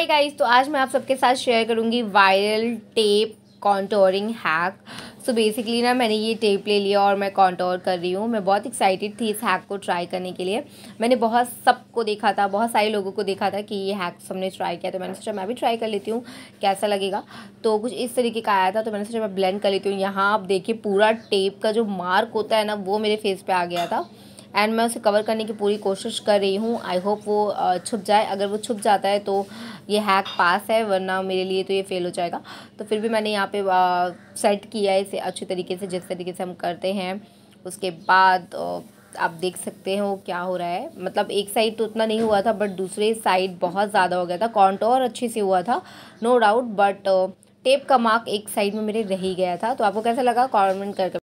hi guys तो आज मैं आप सबके साथ शेयर करूंगी viral tape contouring hack so basically ना मैंने ये टेप ले लिया और मैं कॉन्टोर कर रही हूँ मैं बहुत एक्साइटेड थी इस हैक को ट्राई करने के लिए मैंने बहुत सबको देखा था बहुत सारे लोगों को देखा था कि ये हैक सबने ट्राई किया तो मैंने सोचा मैं भी ट्राई कर लेती हूँ कैसा लगेगा तो कुछ इस तरीके का आया था तो मैंने सोचा मैं ब्लेंड कर लेती हूँ यहाँ आप देखिए पूरा टेप का जो मार्क होता है ना वो मेरे फेस पर आ गया था एंड मैं उसे कवर करने की पूरी कोशिश कर रही हूँ आई होप वो छुप जाए अगर वो छुप जाता है तो ये हैक पास है वरना मेरे लिए तो ये फेल हो जाएगा तो फिर भी मैंने यहाँ पे सेट किया है इसे अच्छी तरीके से जिस तरीके से हम करते हैं उसके बाद आप देख सकते हो क्या हो रहा है मतलब एक साइड तो उतना नहीं हुआ था बट दूसरे साइड बहुत ज़्यादा हो गया था कॉन्टोर अच्छे से हुआ था नो डाउट बट टेप का मार्क एक साइड में मेरे रह ही गया था तो आपको कैसा लगा कॉमेंट करके